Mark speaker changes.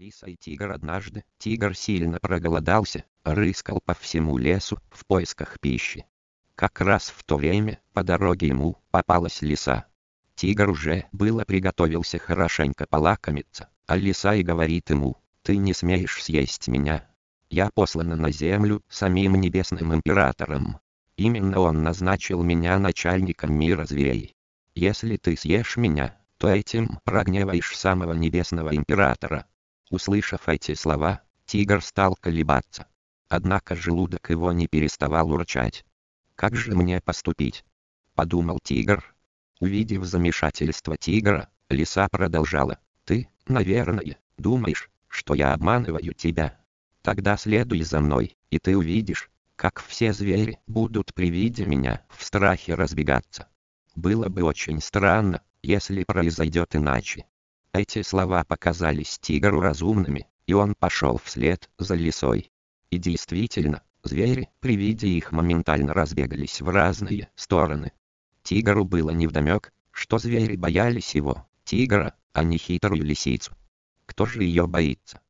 Speaker 1: Лиса и тигр однажды. Тигр сильно проголодался, рыскал по всему лесу в поисках пищи. Как раз в то время по дороге ему попалась лиса. Тигр уже было приготовился хорошенько полакомиться, а лиса и говорит ему, ты не смеешь съесть меня. Я послана на землю самим небесным императором. Именно он назначил меня начальником мира зверей. Если ты съешь меня, то этим прогневаешь самого небесного императора. Услышав эти слова, тигр стал колебаться. Однако желудок его не переставал урчать. «Как же мне поступить?» — подумал тигр. Увидев замешательство тигра, лиса продолжала. «Ты, наверное, думаешь, что я обманываю тебя. Тогда следуй за мной, и ты увидишь, как все звери будут при виде меня в страхе разбегаться. Было бы очень странно, если произойдет иначе. Эти слова показались тигру разумными, и он пошел вслед за лисой. И действительно, звери при виде их моментально разбегались в разные стороны. Тигру было невдомек, что звери боялись его, тигра, а не хитрую лисицу. Кто же ее боится?